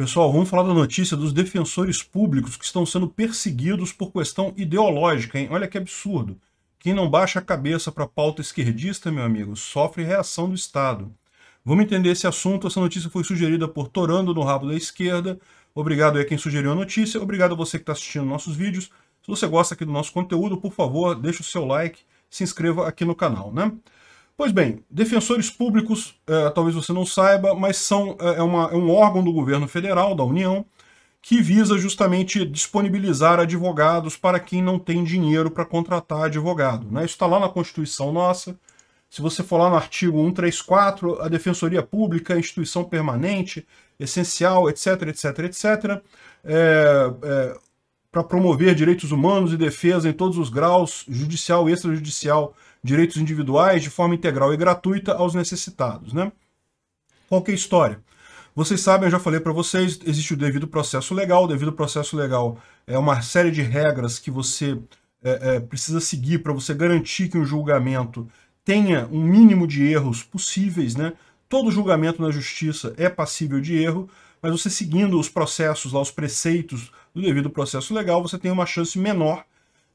Pessoal, vamos falar da notícia dos defensores públicos que estão sendo perseguidos por questão ideológica, hein? Olha que absurdo. Quem não baixa a cabeça para a pauta esquerdista, meu amigo, sofre reação do Estado. Vamos entender esse assunto. Essa notícia foi sugerida por Torando no Rabo da Esquerda. Obrigado a quem sugeriu a notícia. Obrigado a você que está assistindo nossos vídeos. Se você gosta aqui do nosso conteúdo, por favor, deixa o seu like, se inscreva aqui no canal, né? Pois bem, defensores públicos, é, talvez você não saiba, mas são, é, é, uma, é, um órgão do governo federal, da União, que visa justamente disponibilizar advogados para quem não tem dinheiro para contratar advogado. Né? Isso está lá na Constituição nossa. Se você for lá no artigo 134, a Defensoria Pública, instituição permanente, essencial, etc, etc, etc, é, é para promover direitos humanos e defesa em todos os graus, judicial e extrajudicial, direitos individuais de forma integral e gratuita aos necessitados. Né? Qual que é a história? Vocês sabem, eu já falei para vocês, existe o devido processo legal. O devido processo legal é uma série de regras que você é, é, precisa seguir para você garantir que um julgamento tenha um mínimo de erros possíveis. Né? Todo julgamento na justiça é passível de erro, mas você seguindo os processos, lá, os preceitos do devido processo legal, você tem uma chance menor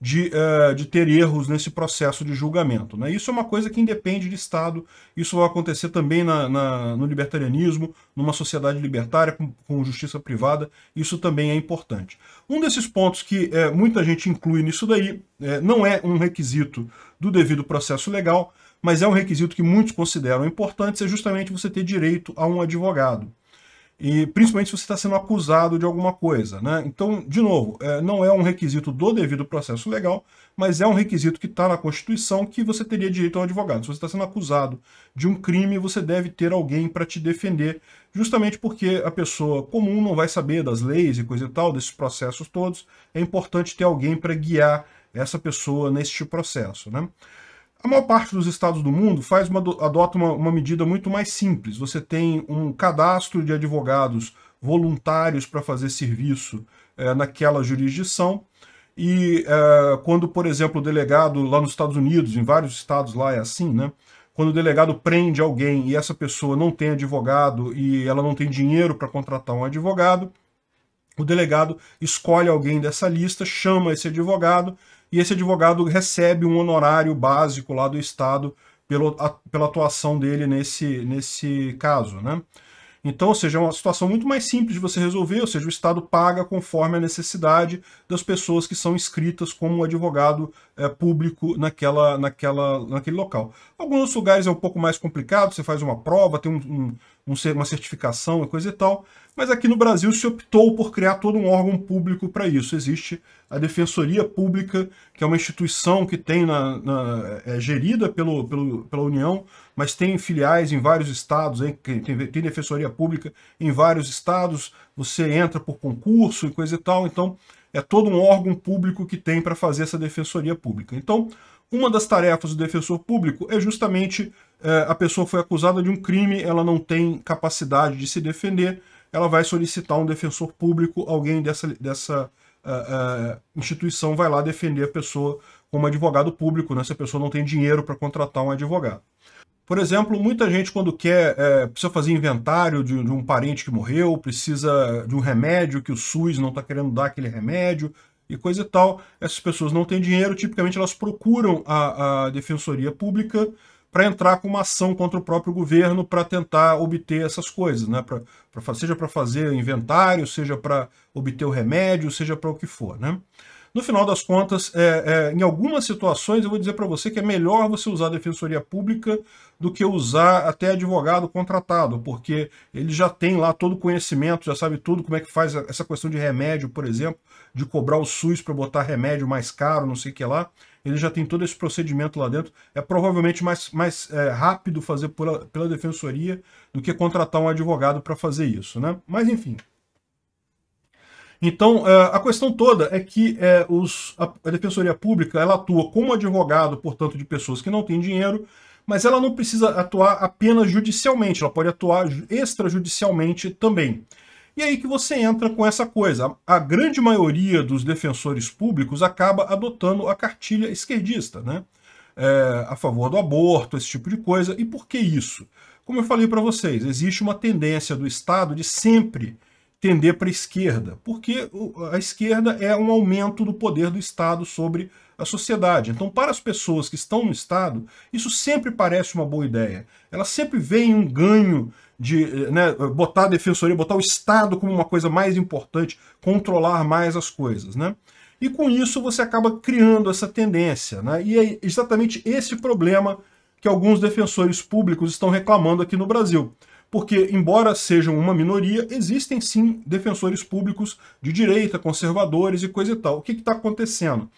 de, uh, de ter erros nesse processo de julgamento. Né? Isso é uma coisa que independe de Estado, isso vai acontecer também na, na no libertarianismo, numa sociedade libertária com, com, justiça privada, isso também é importante. Um desses pontos que eh, muita gente inclui nisso daí, eh, não é um requisito do devido processo legal, mas é um requisito que muitos consideram importante, é justamente você ter direito a um advogado e principalmente se você está sendo acusado de alguma coisa. Né? Então, de novo, é, não é um requisito do devido processo legal, mas é um requisito que está na Constituição que você teria direito ao advogado. Se você está sendo acusado de um crime, você deve ter alguém para te defender, justamente porque a pessoa comum não vai saber das leis e coisa e tal, desses processos todos. É importante ter alguém para guiar essa pessoa neste processo. Né? A maior parte dos estados do mundo faz uma, adota uma, uma medida muito mais simples. Você tem um cadastro de advogados voluntários para fazer serviço é, naquela jurisdição. E é, quando, por exemplo, o delegado lá nos Estados Unidos, em vários estados lá é assim, né? Quando o delegado prende alguém e essa pessoa não tem advogado e ela não tem dinheiro para contratar um advogado, o delegado escolhe alguém dessa lista, chama esse advogado e esse advogado recebe um honorário básico lá do Estado pelo, a, pela atuação dele nesse, nesse caso, né? Então, ou seja, é uma situação muito mais simples de você resolver, ou seja, o Estado paga conforme a necessidade das pessoas que são inscritas como advogado é, público naquela, naquela, naquele local. Alguns lugares é um pouco mais complicado, você faz uma prova, tem um, um um, uma certificação e coisa e tal, mas aqui no Brasil se optou por criar todo um órgão público para isso. Existe a Defensoria Pública, que é uma instituição que tem na, na é gerida pelo, pelo, pela União, mas tem filiais em vários estados, hein? Tem, tem Defensoria Pública em vários estados, você entra por concurso e coisa e tal, então é todo um órgão público que tem para fazer essa defensoria pública. Então, uma das tarefas do defensor público é justamente é, a pessoa foi acusada de um crime, ela não tem capacidade de se defender, ela vai solicitar um defensor público, alguém dessa, dessa uh, uh, instituição vai lá defender a pessoa como advogado público, né, se a pessoa não tem dinheiro para contratar um advogado. Por exemplo, muita gente quando quer, é, precisa fazer inventário de, de, um parente que morreu, precisa de um remédio que o SUS não está querendo dar aquele remédio e coisa e tal. Essas pessoas não têm dinheiro, tipicamente elas procuram a, a Defensoria Pública para entrar com uma ação contra o próprio governo para tentar obter essas coisas, né? Pra, pra seja para fazer inventário, seja para obter o remédio, seja para o que for. Né? No final das contas, é, é, em algumas situações, eu vou dizer para você que é melhor você usar a defensoria pública do que usar até advogado contratado, porque ele já tem lá todo o conhecimento, já sabe tudo como é que faz essa questão de remédio, por exemplo, de cobrar o SUS para botar remédio mais caro, não sei o que lá. Ele já tem todo esse procedimento lá dentro. É provavelmente mais, mais é, rápido fazer pela, pela defensoria do que contratar um advogado para fazer isso, né? Mas enfim. Então, é, a questão toda é que é, os, a Defensoria Pública ela atua como advogado, portanto, de pessoas que não têm dinheiro, mas ela não precisa atuar apenas judicialmente, ela pode atuar extrajudicialmente também. E aí que você entra com essa coisa. A grande maioria dos defensores públicos acaba adotando a cartilha esquerdista, né? É, a favor do aborto, esse tipo de coisa. E por que isso? Como eu falei para vocês, existe uma tendência do Estado de sempre tender para a esquerda, porque a esquerda é um aumento do poder do Estado sobre a sociedade. Então, para as pessoas que estão no Estado, isso sempre parece uma boa ideia. Elas sempre veem um ganho de eh, né, botar a defensoria, botar o Estado como uma coisa mais importante, controlar mais as coisas. Né? E com isso você acaba criando essa tendência. Né? E é exatamente esse problema que alguns defensores públicos estão reclamando aqui no Brasil porque, embora sejam uma minoria, existem sim defensores públicos de direita, conservadores e coisa e tal. O que está acontecendo?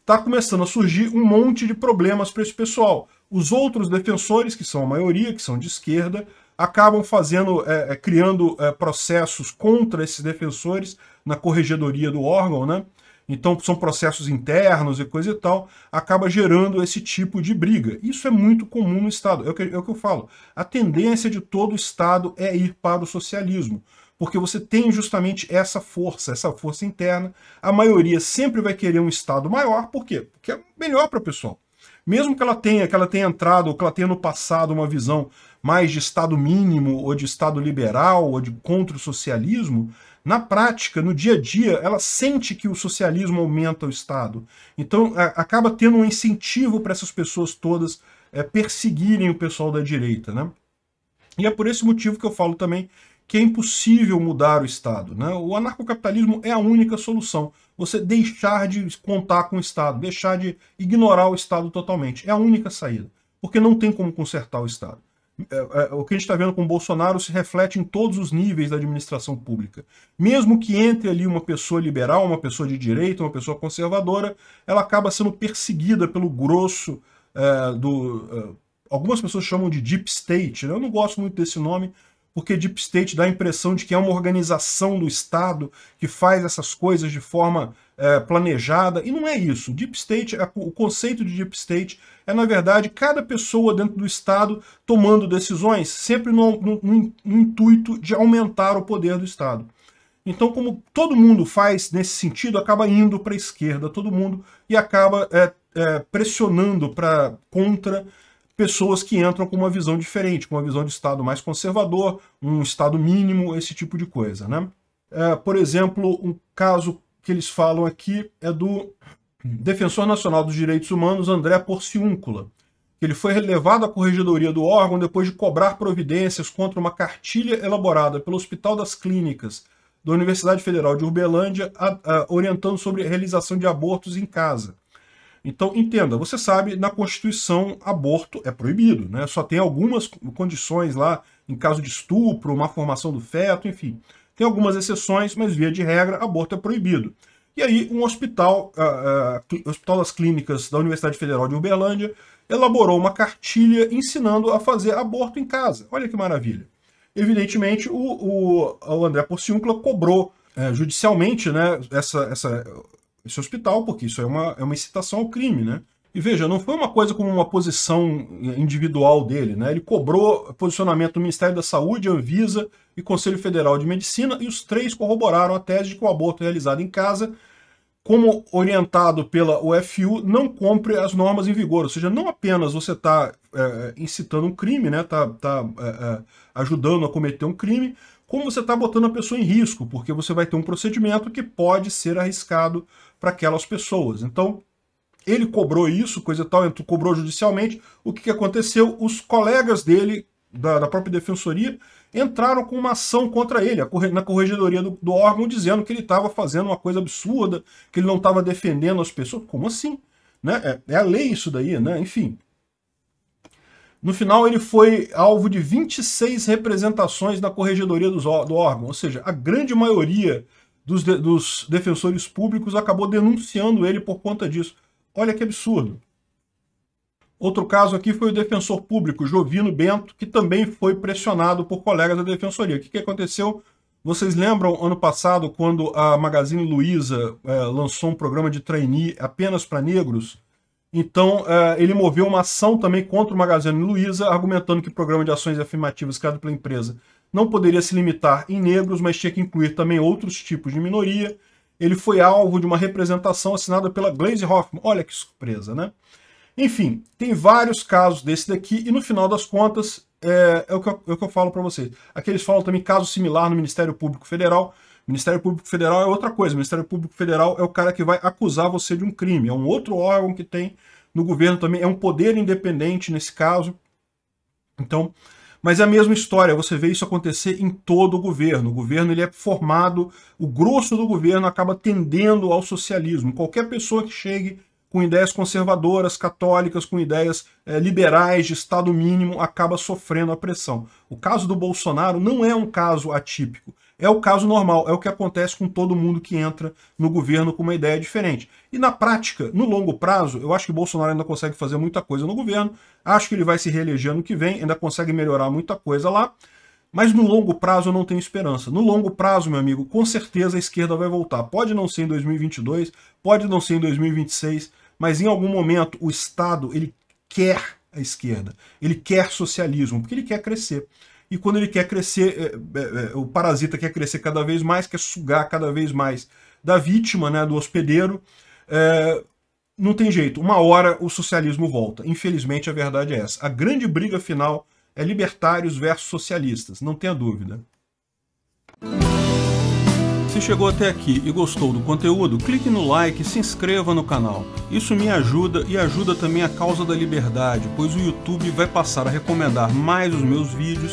Está começando a surgir um monte de problemas para esse pessoal. Os outros defensores, que são a maioria, que são de esquerda, acabam fazendo, é, é criando é, processos contra esses defensores na corregedoria do órgão, né? Então são processos internos e coisa e tal, acaba gerando esse tipo de briga. Isso é muito comum no Estado, é o que, é o que eu falo. A tendência de todo Estado é ir para o socialismo, porque você tem justamente essa força, essa força interna. A maioria sempre vai querer um Estado maior, por quê? Porque é melhor para o pessoal. Mesmo que ela tenha, que ela tenha entrado, ou que ela tenha no passado uma visão mais de Estado mínimo, ou de Estado liberal, ou de contra o socialismo, na prática, no dia a dia, ela sente que o socialismo aumenta o Estado. Então, a, acaba tendo um incentivo para essas pessoas todas é, perseguirem o pessoal da direita. Né? E é por esse motivo que eu falo também que é impossível mudar o Estado. Né? O anarcocapitalismo é a única solução. Você deixar de contar com o Estado, deixar de ignorar o Estado totalmente. É a única saída. Porque não tem como consertar o Estado. É, é, o que a gente está vendo com o Bolsonaro se reflete em todos os níveis da administração pública. Mesmo que entre ali uma pessoa liberal, uma pessoa de direita, uma pessoa conservadora, ela acaba sendo perseguida pelo grosso é, do. algumas pessoas chamam de Deep State. Né? Eu não gosto muito desse nome, porque Deep State dá a impressão de que é uma organização do Estado que faz essas coisas de forma é, planejada, e não é isso. Deep State, é, o conceito de Deep State é, na verdade, cada pessoa dentro do Estado tomando decisões, sempre no, no, no intuito de aumentar o poder do Estado. Então, como todo mundo faz nesse sentido, acaba indo para a esquerda, todo mundo, e acaba é, é, pressionando para contra pessoas que entram com uma visão diferente, com uma visão de Estado mais conservador, um Estado mínimo, esse tipo de coisa. Né? É, por exemplo, um caso que eles falam aqui é do defensor nacional dos direitos humanos André Porciúncula, que ele foi levado à corregedoria do órgão depois de cobrar providências contra uma cartilha elaborada pelo Hospital das Clínicas da Universidade Federal de Uberlândia, a, a, orientando sobre a realização de abortos em casa. Então, entenda, você sabe, na Constituição, aborto é proibido, né? Só tem algumas condições lá, em caso de estupro, má formação do feto, enfim. Tem algumas exceções, mas via de regra, aborto é proibido. E aí, um hospital, o ah, ah, Hospital das Clínicas da Universidade Federal de Uberlândia, elaborou uma cartilha ensinando a fazer aborto em casa. Olha que maravilha. Evidentemente, o, o, o André Porciúncula cobrou eh, judicialmente né, essa, essa, esse hospital, porque isso é uma, é uma incitação ao crime, né? E veja, não foi uma coisa como uma posição individual dele, né? Ele cobrou posicionamento do Ministério da Saúde, Anvisa e Conselho Federal de Medicina, e os três corroboraram a tese de que o aborto é realizado em casa, como orientado pela UFU, não cumpre as normas em vigor. Ou seja, não apenas você está é, incitando um crime, né? Está tá, tá é, é, ajudando a cometer um crime, como você está botando a pessoa em risco, porque você vai ter um procedimento que pode ser arriscado para aquelas pessoas. Então, ele cobrou isso, coisa e tal, cobrou judicialmente. O que, que aconteceu? Os colegas dele, da, da, própria defensoria, entraram com uma ação contra ele, na corregedoria do, do órgão, dizendo que ele estava fazendo uma coisa absurda, que ele não estava defendendo as pessoas. Como assim? Né? É, é a lei isso daí, né? Enfim. No final, ele foi alvo de 26 representações na corregedoria do órgão, ou seja, a grande maioria dos, de, dos, defensores públicos acabou denunciando ele por conta disso. Olha que absurdo. Outro caso aqui foi o defensor público Jovino Bento, que também foi pressionado por colegas da defensoria. O que, que aconteceu? Vocês lembram ano passado quando a Magazine Luiza é, lançou um programa de trainee apenas para negros? Então, é, ele moveu uma ação também contra o Magazine Luiza, argumentando que o programa de ações afirmativas criado pela empresa não poderia se limitar em negros, mas tinha que incluir também outros tipos de minoria, ele foi alvo de uma representação assinada pela Glaze Hoffman. Olha que surpresa, né? Enfim, tem vários casos desse daqui, e no final das contas, é, é o, que eu, é o que eu falo para vocês. Aqui eles falam também caso similar no Ministério Público Federal. O Ministério Público Federal é outra coisa. O Ministério Público Federal é o cara que vai acusar você de um crime. É um outro órgão que tem no governo também. É um poder independente nesse caso. Então, mas é a mesma história, você vê isso acontecer em todo o governo. O governo ele é formado, o grosso do governo acaba tendendo ao socialismo. Qualquer pessoa que chegue com ideias conservadoras, católicas, com ideias é, liberais de Estado mínimo, acaba sofrendo a pressão. O caso do Bolsonaro não é um caso atípico. É o caso normal, é o que acontece com todo mundo que entra no governo com uma ideia diferente. E na prática, no longo prazo, eu acho que Bolsonaro ainda consegue fazer muita coisa no governo, acho que ele vai se reeleger ano que vem, ainda consegue melhorar muita coisa lá, mas no longo prazo eu não tenho esperança. No longo prazo, meu amigo, com certeza a esquerda vai voltar. Pode não ser em 2022, pode não ser em 2026, mas em algum momento o Estado ele quer a esquerda, ele quer socialismo, porque ele quer crescer e quando ele quer crescer, é, é, é, o parasita quer crescer cada vez mais, quer sugar cada vez mais da vítima, né, do hospedeiro, é, não tem jeito. Uma hora o socialismo volta. Infelizmente a verdade é essa. A grande briga final é libertários versus socialistas, não tenha dúvida. Se chegou até aqui e gostou do conteúdo, clique no like e se inscreva no canal. Isso me ajuda e ajuda também a causa da liberdade, pois o YouTube vai passar a recomendar mais os meus vídeos